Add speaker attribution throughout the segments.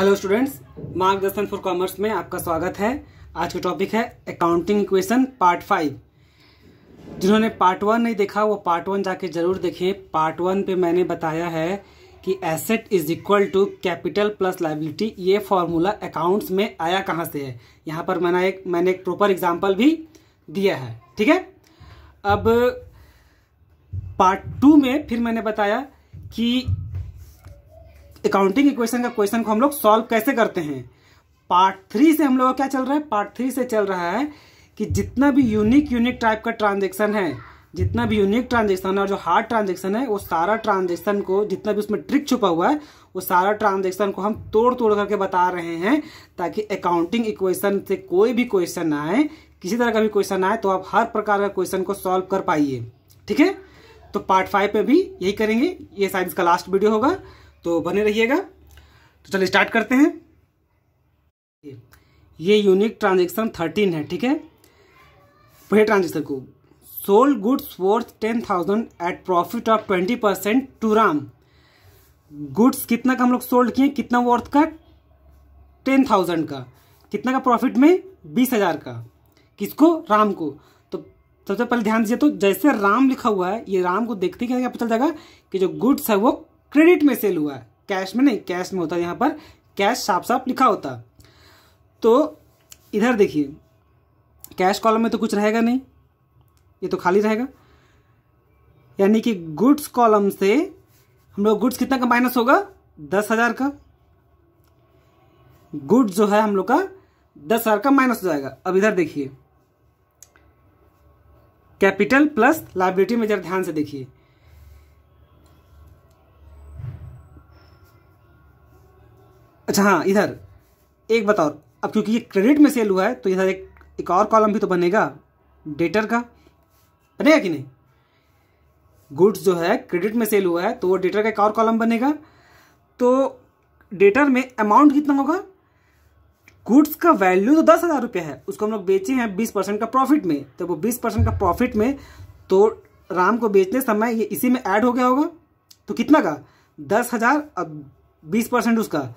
Speaker 1: hello students Margdarshan for commerce में आपका स्वागत है आज का टॉपिक है अकाउंटिंग इक्वेशन पार्ट फाइव जिन्होंने पार्ट वन नहीं देखा वो पार्ट वन जाके जरूर देखें पार्ट वन पे मैंने बताया है कि asset is equal to capital plus liability ये फॉर्मूला अकाउंट्स में आया कहाँ से है यहाँ पर मैंने एक मैंने एक प्रॉपर एग्जाम्पल भी दिया है ठीक है अब पार्ट टू में फिर मैंने बताया कि अकाउंटिंग इक्वेशन का क्वेश्चन को हम लोग सॉल्व कैसे करते हैं पार्ट थ्री से हम लोग क्या चल रहा है पार्ट थ्री से चल रहा है कि जितना भी यूनिक यूनिक टाइप का ट्रांजेक्शन है जितना भी यूनिक ट्रांजेक्शन है और जो हार्ड ट्रांजेक्शन है वो सारा ट्रांजेक्शन को जितना भी उसमें ट्रिक छुपा हुआ है वो सारा ट्रांजेक्शन को हम तोड़ तोड़ करके बता रहे हैं ताकि अकाउंटिंग इक्वेशन से कोई भी क्वेश्चन आए किसी तरह का भी क्वेश्चन आए तो आप हर प्रकार का क्वेश्चन को सॉल्व कर पाइए ठीक है तो पार्ट फाइव पे भी यही करेंगे ये शायद इसका लास्ट वीडियो होगा तो बने रहिएगा तो चलिए स्टार्ट करते हैं ये यूनिक ट्रांजेक्शन थर्टीन है ठीक है पहले ट्रांजेक्शन को sold goods worth ten thousand at profit of twenty percent to Ram goods कितना का हम लोग सोल्ड किए कितना वर्थ का टेन थाउजेंड का कितना का प्रॉफिट में बीस हजार का किसको राम को तो सबसे पहले ध्यान दीजिए तो जैसे राम लिखा हुआ है ये राम को देखते क्या पता चल जाएगा कि जो गुड्स है वो क्रेडिट में सेल हुआ है कैश में नहीं कैश में होता है यहाँ पर कैश साफ साफ लिखा होता तो इधर देखिए कैश कॉलम में तो कुछ रहेगा नहीं ये तो खाली रहेगा यानी कि गुड्स कॉलम से हम लोग गुड्स कितना का माइनस होगा दस हज़ार का गुड्स जो है हम लोग का दस हज़ार का माइनस हो जाएगा अब इधर देखिए कैपिटल प्लस लाइब्रेटी में जरा ध्यान से देखिए अच्छा हाँ इधर एक बताओ अब क्योंकि ये क्रेडिट में सेल हुआ है तो इधर एक एक और कॉलम भी तो बनेगा डेटर का बनेगा कि नहीं गुड्स जो है क्रेडिट में सेल हुआ है तो वो डेटर का एक और कॉलम बनेगा तो डेटर में अमाउंट कितना होगा गुड्स का वैल्यू तो दस हज़ार रुपये है उसको हम लोग बेचे हैं बीस परसेंट का प्रॉफिट में तो वो बीस परसेंट का प्रॉफिट में तो राम को बेचने समय ये इसी में ऐड हो गया होगा तो कितना का दस हज़ार और बीस परसेंट उसका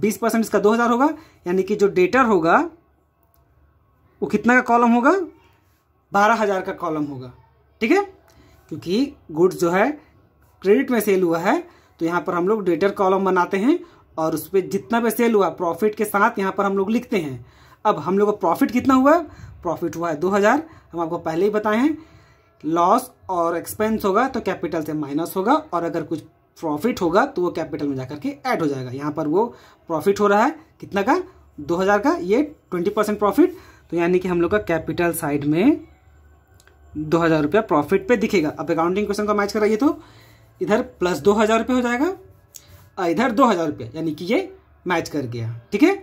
Speaker 1: बीस परसेंट इसका दो हज़ार होगा यानी कि जो डेटर होगा वो कितना का कॉलम होगा बारह हज़ार का कॉलम होगा ठीक है क्योंकि गुड्स जो है क्रेडिट में सेल हुआ है तो यहाँ पर हम लोग डेटर कॉलम बनाते हैं और उस पर जितना भी सेल हुआ प्रॉफिट के साथ यहाँ पर हम लोग लिखते हैं अब हम लोग का प्रॉफिट कितना हुआ प्रॉफिट हुआ है दो हज़ार हम आपको पहले ही बताए हैं लॉस और एक्सपेंस होगा तो कैपिटल से माइनस होगा और अगर कुछ प्रॉफिट होगा तो वो कैपिटल में जाकर के ऐड हो जाएगा यहाँ पर वो प्रॉफिट हो रहा है कितना का 2000 का ये 20 परसेंट प्रॉफिट तो यानी कि हम लोग का कैपिटल साइड में दो हज़ार रुपया प्रॉफिट पे दिखेगा अब अकाउंटिंग क्वेश्चन का मैच कराइए तो इधर प्लस दो हज़ार रुपये हो जाएगा इधर दो हज़ार रुपया यानी कि ये मैच कर गया ठीक है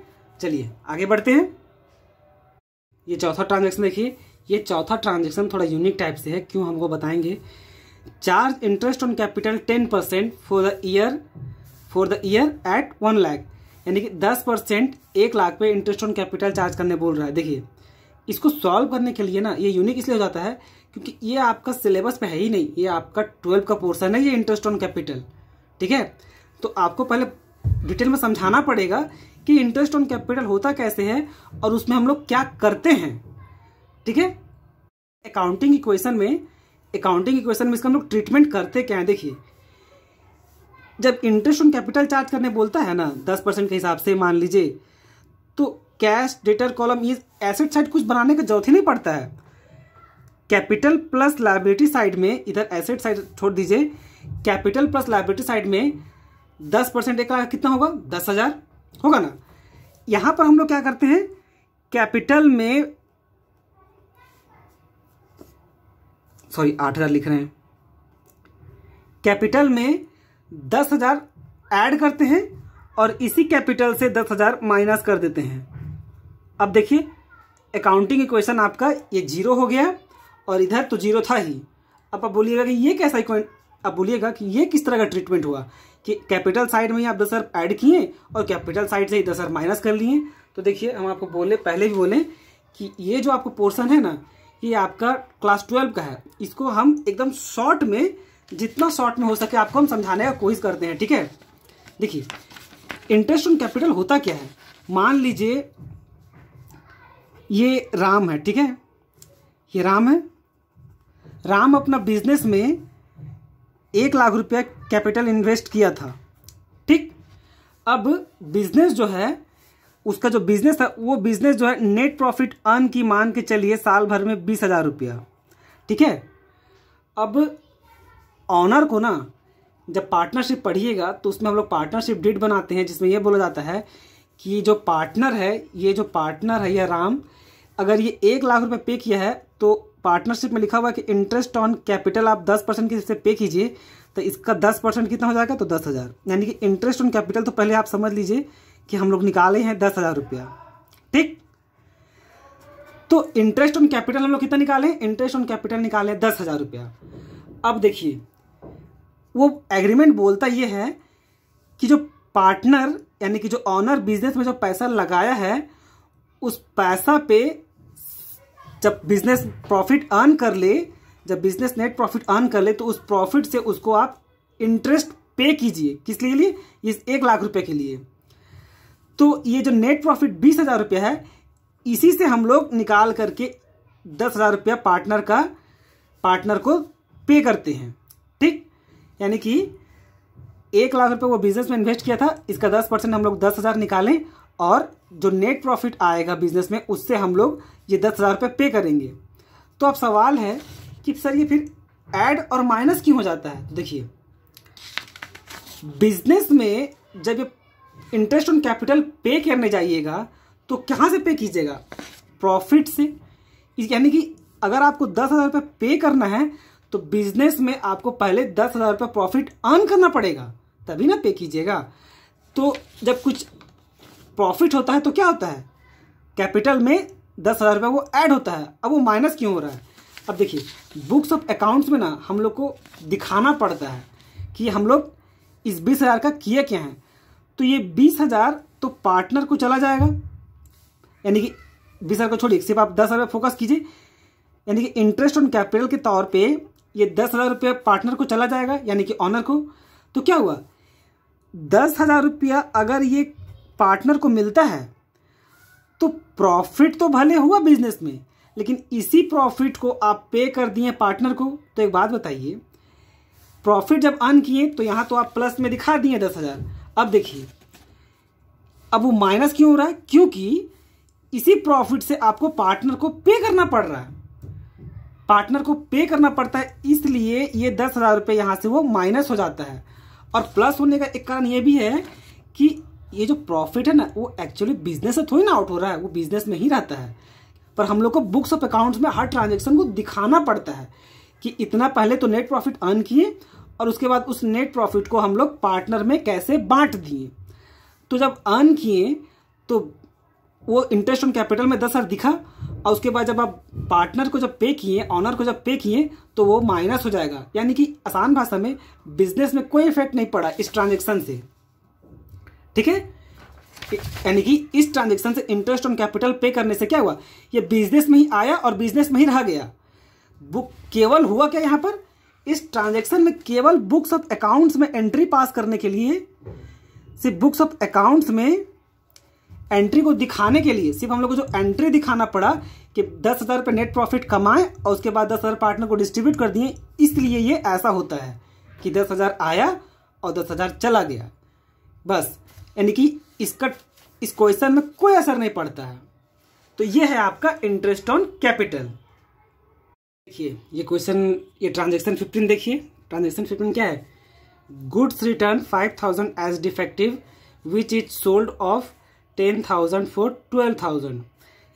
Speaker 1: चलिए आगे बढ़ते हैं ये चौथा ट्रांजेक्शन देखिए ये चौथा ट्रांजेक्शन थोड़ा यूनिक टाइप से है क्यों हमको बताएंगे charge interest on capital 10 percent for the year for the year at one lakh यानी कि 10 परसेंट एक लाख पे इंटरेस्ट ऑन कैपिटल चार्ज करने बोल रहा है देखिए इसको सॉल्व करने के लिए ना ये यूनिक इसलिए हो जाता है क्योंकि ये आपका सिलेबस में है ही नहीं ये आपका ट्वेल्व का पोर्सन है ये इंटरेस्ट ऑन कैपिटल ठीक है तो आपको पहले डिटेल में समझाना पड़ेगा कि इंटरेस्ट ऑन कैपिटल होता कैसे है और उसमें हम लोग क्या करते हैं ठीक है अकाउंटिंग इक्वेशन में अकाउंटिंग इक्वेशन में इसका हम लोग ट्रीटमेंट करते क्या है देखिए जब इंटरेस्ट ऑन कैपिटल चार्ज करने बोलता है ना दस परसेंट के हिसाब से मान लीजिए तो कैश डेटर कॉलम ये एसेट साइड कुछ बनाने का जरूरत ही नहीं पड़ता है कैपिटल प्लस लाइबिलिटी साइड में इधर एसेट साइड छोड़ दीजिए कैपिटल प्लस लाइबिलिटी साइड में दस परसेंट एक कितना होगा दस हजार होगा ना यहाँ पर हम लोग क्या करते हैं कैपिटल में सॉरी आठ हज़ार लिख रहे हैं कैपिटल में दस हज़ार ऐड करते हैं और इसी कैपिटल से दस हज़ार माइनस कर देते हैं अब देखिए अकाउंटिंग इक्वेशन आपका ये जीरो हो गया और इधर तो जीरो था ही अब आप बोलिएगा कि ये कैसा इक्वेंट अब बोलिएगा कि ये किस तरह का ट्रीटमेंट हुआ कि कैपिटल साइड में ही आप दस हज़ार ऐड किए और कैपिटल साइड से ही दस हज़ार माइनस कर लिए तो देखिए हम आपको बोले पहले भी बोले कि ये जो आपको पोर्सन है ना ये आपका क्लास ट्वेल्व का है इसको हम एकदम शॉर्ट में जितना शॉर्ट में हो सके आपको हम समझाने का कोशिश करते हैं ठीक है देखिए इंटरेस्ट ऑन कैपिटल होता क्या है मान लीजिए ये राम है ठीक है ये राम है राम अपना बिजनेस में एक लाख रुपया कैपिटल इन्वेस्ट किया था ठीक अब बिजनेस जो है उसका जो बिजनेस था वो बिजनेस जो है नेट प्रॉफिट अर्न की मान के चलिए साल भर में बीस हज़ार रुपया ठीक है अब ऑनर को ना जब पार्टनरशिप पढ़िएगा तो उसमें हम लोग पार्टनरशिप डेट बनाते हैं जिसमें यह बोला जाता है कि जो पार्टनर है ये जो पार्टनर है यह राम अगर ये एक लाख रुपए पे किया है तो पार्टनरशिप में लिखा हुआ है कि इंटरेस्ट ऑन कैपिटल आप दस परसेंट के पे कीजिए तो इसका दस परसेंट कितना हो जाएगा तो दस हज़ार यानी कि इंटरेस्ट ऑन कैपिटल तो पहले आप समझ लीजिए कि हम लोग निकाले हैं दस हज़ार रुपया ठीक तो इंटरेस्ट ऑन कैपिटल हम लोग कितना निकाले इंटरेस्ट ऑन कैपिटल निकाले दस हज़ार रुपया अब देखिए वो एग्रीमेंट बोलता ये है कि जो पार्टनर यानी कि जो ऑनर बिजनेस में जो पैसा लगाया है उस पैसा पे जब बिजनेस प्रॉफिट अर्न कर ले जब बिजनेस नेट प्रॉफिट अर्न कर ले तो उस प्रॉफिट से उसको आप इंटरेस्ट पे कीजिए किस लिए लिए इस एक लाख रुपए के लिए तो ये जो नेट प्रॉफिट बीस हजार रुपया है इसी से हम लोग निकाल करके दस हजार रुपया पार्टनर का पार्टनर को पे करते हैं ठीक यानी कि एक लाख रुपये वो बिजनेस में इन्वेस्ट किया था इसका दस परसेंट हम लोग दस हजार निकालें और जो नेट प्रॉफिट आएगा बिजनेस में उससे हम लोग ये दस हजार रुपये पे करेंगे तो अब सवाल है कि सर ये फिर ऐड और माइनस क्यों हो जाता है तो देखिए बिजनेस में जब ये इंटरेस्ट ऑन कैपिटल पे करने जाइएगा तो कहाँ से पे कीजिएगा प्रॉफिट से यानी कि अगर आपको दस हज़ार रुपये पे करना है तो बिजनेस में आपको पहले दस हज़ार रुपये प्रॉफिट अर्न करना पड़ेगा तभी ना पे कीजिएगा तो जब कुछ प्रॉफिट होता है तो क्या होता है कैपिटल में दस हज़ार रुपये वो ऐड होता है अब वो माइनस क्यों हो रहा है अब देखिए बुक्स ऑफ अकाउंट्स में ना हम लोग को दिखाना पड़ता है कि हम लोग इस बीस हज़ार का किए क्या हैं तो ये बीस हज़ार तो पार्टनर को चला जाएगा यानी कि बीस हज़ार को छोड़िए सिर्फ आप दस हज़ार फोकस कीजिए यानी कि इंटरेस्ट ऑन कैपिटल के तौर पे ये दस हज़ार रुपया पार्टनर को चला जाएगा यानी कि ऑनर को तो क्या हुआ दस हज़ार रुपया अगर ये पार्टनर को मिलता है तो प्रॉफिट तो भले हुआ बिजनेस में लेकिन इसी प्रॉफिट को आप पे कर दिए पार्टनर को तो एक बात बताइए प्रॉफिट जब अर्न किए तो यहां तो आप प्लस में दिखा दिए दस हज़ार अब देखिए अब वो माइनस क्यों हो रहा है क्योंकि इसी प्रॉफिट से आपको पार्टनर को पे करना पड़ रहा है पार्टनर को पे करना पड़ता है इसलिए ये दस हज़ार रुपये यहाँ से वो माइनस हो जाता है और प्लस होने का एक कारण ये भी है कि ये जो प्रॉफिट है ना वो एक्चुअली बिजनेस से थोड़ी ना आउट हो रहा है वो बिजनेस में ही रहता है पर हम लोग को बुक्स ऑफ अकाउंट्स में हर ट्रांजेक्शन को दिखाना पड़ता है कि इतना पहले तो नेट प्रॉफिट अर्न किए और उसके बाद उस नेट प्रॉफिट को हम लोग पार्टनर में कैसे बांट दिए तो जब अर्न किए तो वो इंटरेस्ट ऑन कैपिटल में दस हज़ार दिखा और उसके बाद जब आप पार्टनर को जब पे किए ऑनर को जब पे किए तो वो माइनस हो जाएगा यानी कि आसान भाषा में बिजनेस में कोई इफेक्ट नहीं पड़ा इस ट्रांजेक्शन से ठीक है यानी कि इस ट्रांजेक्शन से इंटरेस्ट ऑन कैपिटल पे करने से क्या हुआ ये बिजनेस में ही आया और बिजनेस में ही रह गया वो केवल हुआ क्या यहां पर इस ट्रांजैक्शन में केवल बुक्स ऑफ अकाउंट्स में एंट्री पास करने के लिए सिर्फ बुक्स ऑफ अकाउंट्स में एंट्री को दिखाने के लिए सिर्फ हम लोग को जो एंट्री दिखाना पड़ा कि दस हज़ार रुपये नेट प्रॉफिट कमाएं और उसके बाद दस हज़ार पार्टनर को डिस्ट्रीब्यूट कर दिए इसलिए ये ऐसा होता है कि दस हज़ार आया और दस हज़ार चला गया बस यानी कि इसका इस क्वेश्चन में कोई असर नहीं पड़ता है तो ये है आपका इंटरेस्ट ऑन कैपिटल देखिए ये क्वेश्चन ये ट्रांजेक्शन फिफ्टीन देखिए ट्रांजेक्शन फिफ्टीन क्या है goods return five thousand as defective which is sold of ten thousand for twelve thousand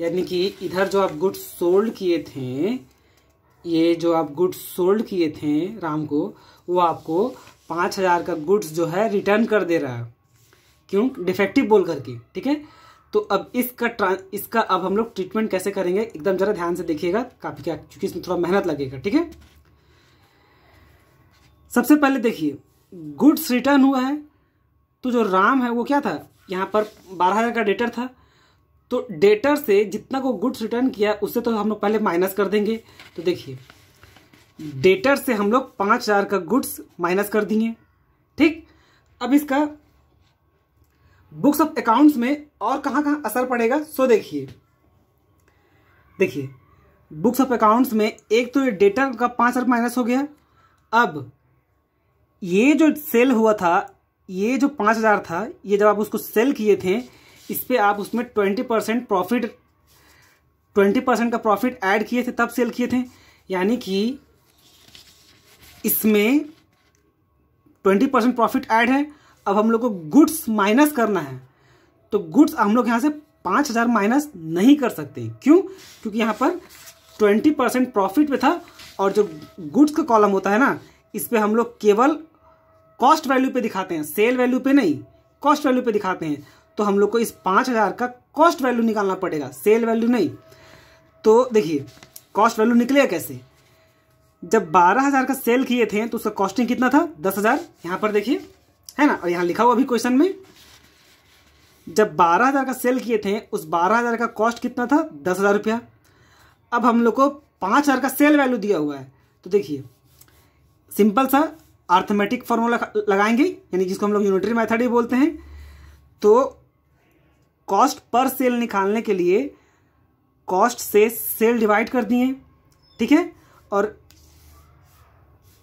Speaker 1: यानी कि इधर जो आप गुड्स सोल्ड किए थे ये जो आप गुड्स सोल्ड किए थे राम को वो आपको पाँच हज़ार का गुड्स जो है रिटर्न कर दे रहा है क्यों डिफेक्टिव बोल करके ठीक है तो अब इसका ट्रां इसका अब हम लोग ट्रीटमेंट कैसे करेंगे एकदम जरा ध्यान से देखिएगा काफ़ी क्या क्योंकि इसमें थोड़ा मेहनत लगेगा ठीक है सबसे पहले देखिए गुड्स रिटर्न हुआ है तो जो राम है वो क्या था यहाँ पर बारह हज़ार का डेटर था तो डेटर से जितना को गुड्स रिटर्न किया उससे तो हम लोग पहले माइनस कर देंगे तो देखिए डेटर से हम लोग पांच हज़ार का गुड्स माइनस कर दिए ठीक अब इसका बुक्स ऑफ अकाउंट्स में और कहाँ कहाँ असर पड़ेगा सो देखिए देखिए बुक्स ऑफ अकाउंट्स में एक तो ये डेटा का पाँच अरब माइनस हो गया अब ये जो सेल हुआ था ये जो पाँच हज़ार था ये जब आप उसको सेल किए थे इस पर आप उसमें twenty percent profit twenty percent का प्रॉफिट ऐड किए थे तब सेल किए थे यानी कि इसमें ट्वेंटी परसेंट प्रॉफिट ऐड है अब हम लोग को गुड्स माइनस करना है तो गुड्स हम लोग यहाँ से पाँच हज़ार माइनस नहीं कर सकते क्यों क्योंकि यहाँ पर ट्वेंटी परसेंट प्रॉफिट पे था और जो गुड्स का कॉलम होता है ना इस पर हम लोग केवल कॉस्ट वैल्यू पे दिखाते हैं सेल वैल्यू पे नहीं कॉस्ट वैल्यू पे दिखाते हैं तो हम लोग को इस पाँच हज़ार का कॉस्ट वैल्यू निकालना पड़ेगा सेल वैल्यू नहीं तो देखिए कॉस्ट वैल्यू निकलेगा कैसे जब बारह हज़ार का सेल किए थे तो उसका कॉस्टिंग कितना था दस हज़ार यहाँ पर देखिए है ना और यहाँ लिखा हुआ अभी क्वेश्चन में जब बारह हज़ार का सेल किए थे उस बारह हज़ार का कॉस्ट कितना था दस हज़ार रुपया अब हम लोग को 5000 हज़ार का सेल वैल्यू दिया हुआ है तो देखिए सिंपल सा आर्थमेटिक फॉर्मूला लगाएंगे यानी जिसको हम लोग यूनिटरी मैथड ही बोलते हैं तो कॉस्ट पर सेल निकालने के लिए कॉस्ट से सेल डिवाइड कर दिए ठीक है और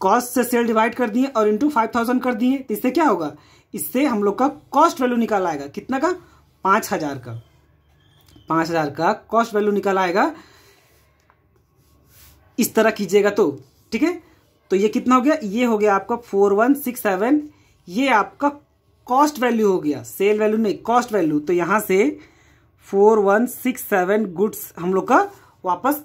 Speaker 1: कॉस्ट से सेल डिवाइड कर दिए और इंटू फाइव थाउजेंड कर दिए इससे क्या होगा इससे हम लोग का कॉस्ट वैल्यू निकाल आएगा कितना का पांच हजार का पांच हजार का कॉस्ट वैल्यू निकाल आएगा इस तरह कीजिएगा तो ठीक है तो ये कितना हो गया ये हो गया आपका फोर वन सिक्स सेवन ये आपका कॉस्ट वैल्यू हो गया सेल वैल्यू नहीं कॉस्ट वैल्यू तो यहां से four one six seven goods हम लोग का वापस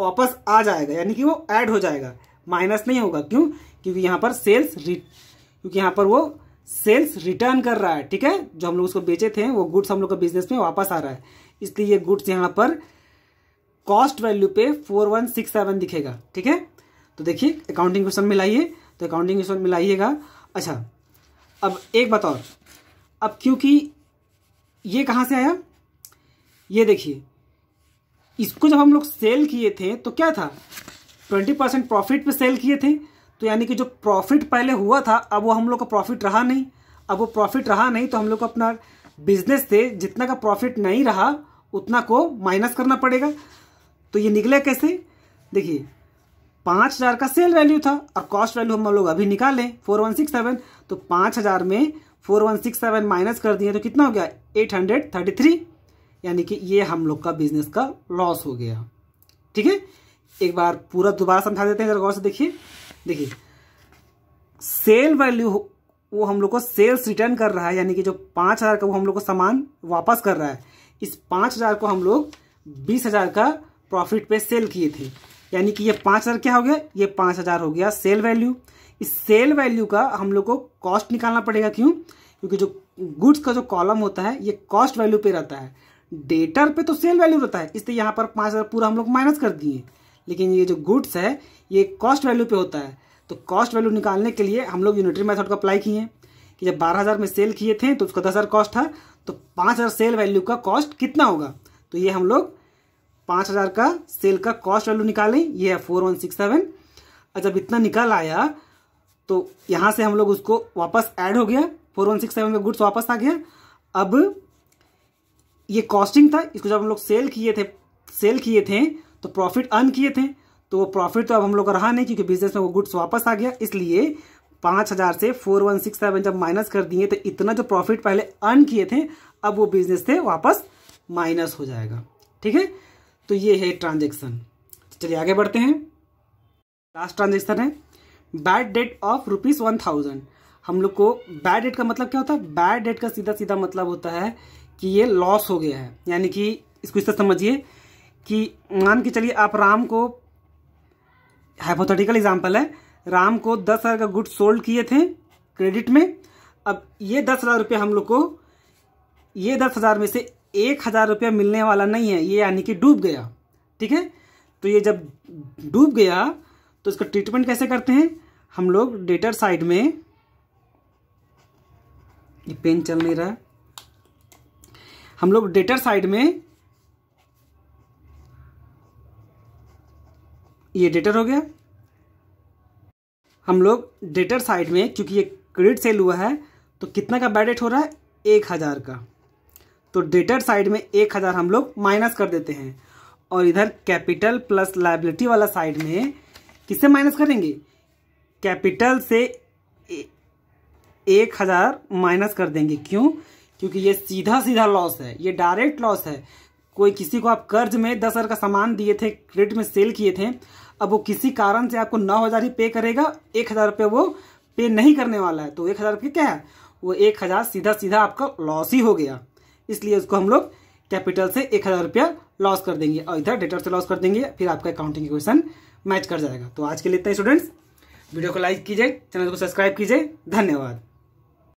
Speaker 1: वापस आ जाएगा यानी कि वो ऐड हो जाएगा माइनस नहीं होगा क्यों क्योंकि यहां पर सेल्स रिट क्योंकि यहां पर वो सेल्स रिटर्न कर रहा है ठीक है जो हम लोग उसको बेचे थे वो गुड्स हम लोग का बिजनेस में वापस आ रहा है इसलिए ये गुड्स यहाँ पर कॉस्ट वैल्यू पे फोर वन सिक्स सेवन दिखेगा ठीक है तो देखिए अकाउंटिंग क्वेश्चन में लाइए तो अकाउंटिंग क्वेश्चन में लाइएगा अच्छा अब एक बात और अब क्योंकि ये कहाँ से आया ये देखिए इसको जब हम लोग सेल किए थे तो क्या था ट्वेंटी परसेंट प्रॉफिट पे सेल किए थे तो यानी कि जो प्रॉफिट पहले हुआ था अब वो हम लोग का प्रॉफिट रहा नहीं अब वो प्रॉफिट रहा नहीं तो हम लोग को अपना बिजनेस से जितना का प्रॉफिट नहीं रहा उतना को माइनस करना पड़ेगा तो ये निकले कैसे देखिए पाँच हज़ार का सेल वैल्यू था और कॉस्ट वैल्यू हम लोग अभी निकालें फोर वन सिक्स सेवन तो पाँच हज़ार में four one six seven minus कर दिए तो कितना हो गया एट हंड्रेड थर्टी थ्री यानी कि ये हम लोग का बिजनेस का लॉस हो गया ठीक है एक बार पूरा दोबारा समझा देते हैं जरा गौर से देखिए देखिए सेल वैल्यू वो हम लोग को सेल्स रिटर्न कर रहा है यानी कि जो पाँच हज़ार का वो हम लोग को सामान वापस कर रहा है इस पाँच हज़ार को हम लोग बीस हज़ार का प्रॉफिट पे सेल किए थे यानी कि ये पाँच हज़ार क्या हो गया ये पाँच हज़ार हो गया सेल वैल्यू इस सेल वैल्यू का हम लोग को कॉस्ट निकालना पड़ेगा क्यों क्योंकि जो गुड्स का जो कॉलम होता है ये कॉस्ट वैल्यू पे रहता है डेटर पे तो सेल वैल्यू रहता है इसलिए यहाँ पर पाँच हज़ार पूरा हम लोग माइनस कर दिए लेकिन ये जो गुड्स है ये कॉस्ट वैल्यू पे होता है तो कॉस्ट वैल्यू निकालने के लिए हम लोग यूनिटरी मेथड को अप्लाई किए कि जब बारह हज़ार में सेल किए थे तो उसका दस हज़ार कॉस्ट था तो पांच हज़ार सेल वैल्यू का कॉस्ट कितना होगा तो ये हम लोग पांच हज़ार का सेल का कॉस्ट वैल्यू निकालें ये है फोर वन सिक्स सेवन और जब इतना निकल आया तो यहाँ से हम लोग उसको वापस ऐड हो गया फोर वन सिक्स सेवन में गुड्स वापस आ गया अब ये कॉस्टिंग था इसको जब हम लोग सेल किए थे सेल किए थे तो प्रॉफिट अर्न किए थे तो वो प्रॉफिट तो अब हम लोग का रहा नहीं क्योंकि बिजनेस में वो गुड्स वापस आ गया इसलिए पांच हज़ार से फोर वन सिक्स सेवन जब माइनस कर दिए तो इतना जो प्रॉफिट पहले अर्न किए थे अब वो बिजनेस से वापस माइनस हो जाएगा ठीक है तो ये है ट्रांजेक्शन चलिए आगे बढ़ते हैं लास्ट ट्रांजेक्शन है bad debt of rupees one thousand हम लोग को बैड डेट का मतलब क्या होता है बैड डेट का सीधा सीधा मतलब होता है कि ये लॉस हो गया है यानी कि इसको इस तरह समझिए कि मान के चलिए आप राम को हाइपोथेटिकल एग्जाम्पल है राम को दस हज़ार का गुड सोल्ड किए थे क्रेडिट में अब ये दस हज़ार रुपये हम लोग को ये दस हज़ार में से एक हज़ार रुपया मिलने वाला नहीं है ये यानी कि डूब गया ठीक है तो ये जब डूब गया तो इसका ट्रीटमेंट कैसे करते हैं हम लोग डेटर साइड में ये पेन चल नहीं रहा हम लोग डेटर साइड में ये डेटर हो गया हम लोग डेटर साइड में क्योंकि ये क्रेडिट सेल हुआ है तो कितना का डेट हो रहा है एक हज़ार का तो डेटर साइड में एक हज़ार हम लोग माइनस कर देते हैं और इधर कैपिटल प्लस लाइबिलिटी वाला साइड में किससे माइनस करेंगे कैपिटल से एक हज़ार माइनस कर देंगे क्यों क्योंकि ये सीधा सीधा लॉस है ये डायरेक्ट लॉस है कोई किसी को आप कर्ज में दस हज़ार का सामान दिए थे क्रेडिट में सेल किए थे अब वो किसी कारण से आपको नौ हज़ार ही पे करेगा एक हज़ार रुपये वो पे नहीं करने वाला है तो एक हज़ार रुपये क्या है वो एक हज़ार सीधा सीधा आपका लॉस ही हो गया इसलिए उसको हम लोग कैपिटल से एक हज़ार रुपया लॉस कर देंगे और इधर डेटर से लॉस कर देंगे फिर आपका अकाउंटिंग क्वेश्चन मैच कर जाएगा तो आज के लिए इतना स्टूडेंट्स वीडियो को लाइक कीजिए चैनल को सब्सक्राइब कीजिए धन्यवाद